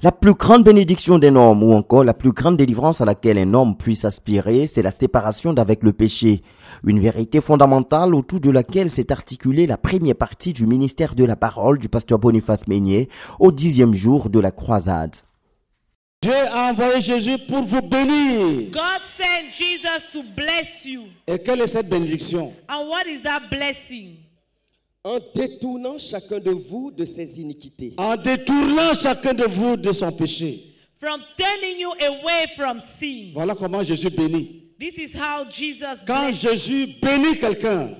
La plus grande bénédiction d'un homme ou encore la plus grande délivrance à laquelle un homme puisse aspirer, c'est la séparation d'avec le péché. Une vérité fondamentale autour de laquelle s'est articulée la première partie du ministère de la parole du pasteur Boniface Meunier au dixième jour de la croisade. Dieu a envoyé Jésus pour vous bénir. God sent Jesus to bless you. Et quelle est cette bénédiction? And what is that blessing? En détournant chacun de vous de ses iniquités. En détournant chacun de vous de son péché. From turning you away from sin. Voilà comment Jésus bénit. This is how Jesus Quand Jésus bénit quelqu'un,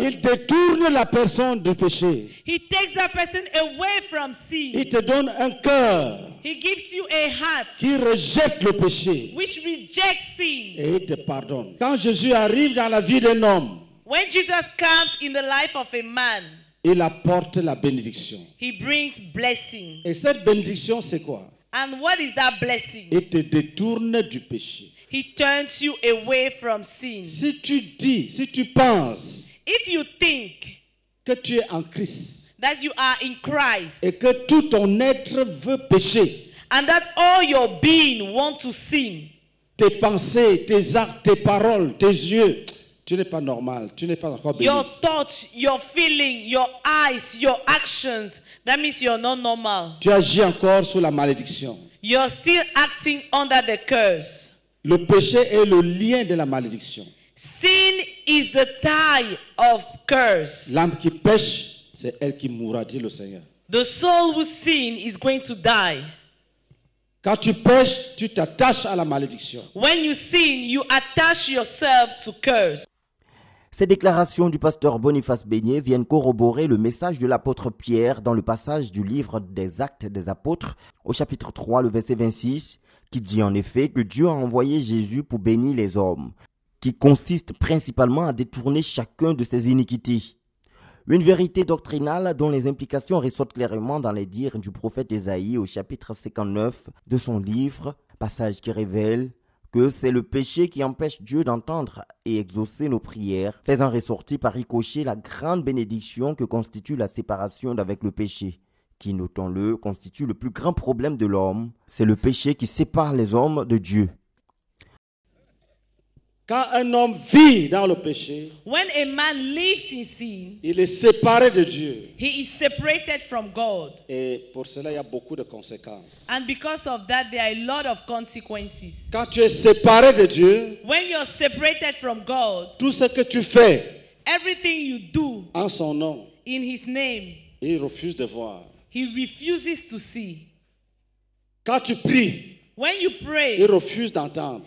il détourne la personne du péché. He takes person away from sin. Il te donne un cœur qui rejette le péché which rejects sin. et il te pardonne. Quand Jésus arrive dans la vie d'un homme, When Jesus comes in the life of a man, il apporte la bénédiction. He brings blessing. Et cette bénédiction, c'est quoi? And what is that blessing? Il te détourne du péché. He turns you away from sin. Si tu dis, si tu penses, if you think que tu es en Christ, that you are in Christ, et que tout ton être veut pécher, and that all your being want to sin, tes pensées, tes actes, tes paroles, tes yeux, tu n'es pas normal, tu n'es pas encore béni. Your thoughts, your feeling, your eyes, your actions, that means you're not normal. Tu agis encore sous la malédiction. You're still acting under the curse. Le péché est le lien de la malédiction. Sin is the tie of curse. L'âme qui pêche, c'est elle qui mourra, dit le Seigneur. The soul who sin is going to die. Quand tu pêches, tu t'attaches à la malédiction. When you sin, you attach yourself to curse. Ces déclarations du pasteur Boniface Beignet viennent corroborer le message de l'apôtre Pierre dans le passage du livre des Actes des Apôtres au chapitre 3, le verset 26, qui dit en effet que Dieu a envoyé Jésus pour bénir les hommes, qui consiste principalement à détourner chacun de ses iniquités. Une vérité doctrinale dont les implications ressortent clairement dans les dires du prophète Isaïe, au chapitre 59 de son livre, passage qui révèle que c'est le péché qui empêche Dieu d'entendre et exaucer nos prières, faisant ressortir par ricochet la grande bénédiction que constitue la séparation d'avec le péché, qui, notons-le, constitue le plus grand problème de l'homme. C'est le péché qui sépare les hommes de Dieu. Quand un homme vit dans le péché, When a man lives in sin, il est séparé de Dieu. He is separated from God. Et pour cela, il y a beaucoup de conséquences. And because of that, there are a lot of consequences. Quand tu es séparé de Dieu, When you're separated from God, tout ce que tu fais, everything you do, en son nom, in His name, il refuse de voir. He refuses to see. Quand tu pries, refuse d'entendre.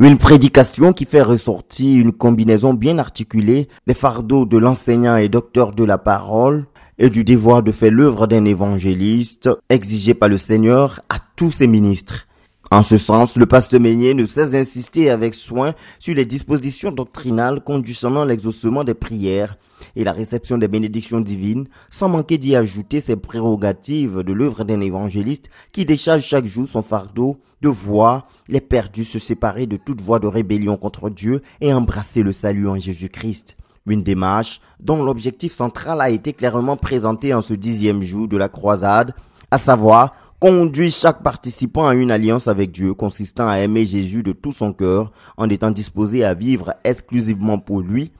Une prédication qui fait ressortir une combinaison bien articulée des fardeaux de l'enseignant et docteur de la parole et du devoir de faire l'œuvre d'un évangéliste exigé par le Seigneur à tous ses ministres. En ce sens, le pasteur Meunier ne cesse d'insister avec soin sur les dispositions doctrinales à l'exaucement des prières et la réception des bénédictions divines, sans manquer d'y ajouter ses prérogatives de l'œuvre d'un évangéliste qui décharge chaque jour son fardeau de voir les perdus se séparer de toute voie de rébellion contre Dieu et embrasser le salut en Jésus-Christ. Une démarche dont l'objectif central a été clairement présenté en ce dixième jour de la croisade, à savoir conduit chaque participant à une alliance avec Dieu consistant à aimer Jésus de tout son cœur en étant disposé à vivre exclusivement pour lui.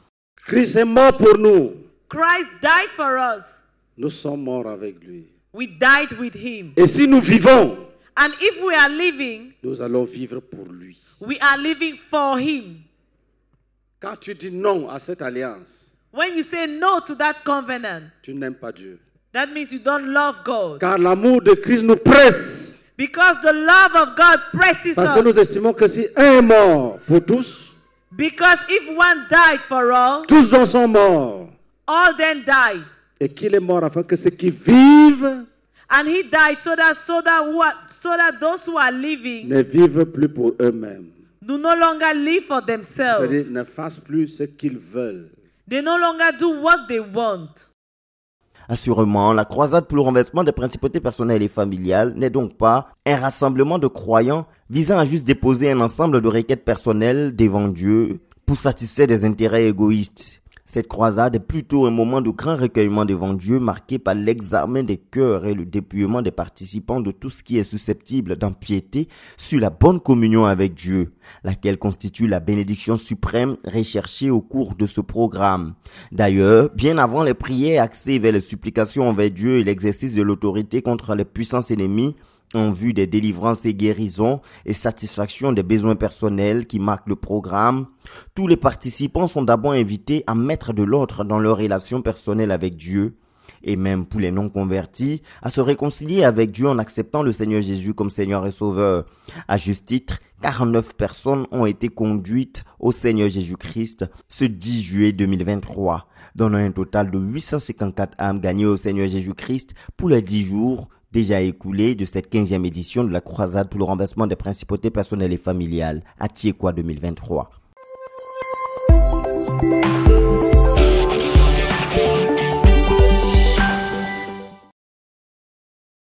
Christ est mort pour nous. Christ died for us. Nous sommes morts avec lui. We died with him. Et si nous vivons, nous allons vivre pour lui. We are living for him. tu dis non à cette alliance, tu n'aimes pas Dieu. That means you don't love God. Car l'amour de Christ nous presse. Because the love of God presses Parce que nous estimons que si un est mort pour tous, Because if one died for all, tous en sont morts. All then died. Et qu'il est mort afin que ceux qui vivent And he died so that, so that, what, so that those who are living ne vivent plus pour eux-mêmes. Do no longer live for themselves. C'est-à-dire ne fassent plus ce qu'ils veulent. They no longer do what they want. Assurément, la croisade pour le renversement des principautés personnelles et familiales n'est donc pas un rassemblement de croyants visant à juste déposer un ensemble de requêtes personnelles devant Dieu pour satisfaire des intérêts égoïstes. Cette croisade est plutôt un moment de grand recueillement devant Dieu marqué par l'examen des cœurs et le dépouillement des participants de tout ce qui est susceptible d'empiéter sur la bonne communion avec Dieu, laquelle constitue la bénédiction suprême recherchée au cours de ce programme. D'ailleurs, bien avant les prières axées vers les supplications envers Dieu et l'exercice de l'autorité contre les puissances ennemies, en vue des délivrances et guérisons et satisfaction des besoins personnels qui marquent le programme. Tous les participants sont d'abord invités à mettre de l'ordre dans leur relation personnelle avec Dieu et même pour les non convertis, à se réconcilier avec Dieu en acceptant le Seigneur Jésus comme Seigneur et Sauveur. À juste titre, 49 personnes ont été conduites au Seigneur Jésus-Christ ce 10 juillet 2023, donnant un total de 854 âmes gagnées au Seigneur Jésus-Christ pour les 10 jours déjà écoulée de cette 15e édition de la croisade pour le remplacement des principautés personnelles et familiales à vingt 2023.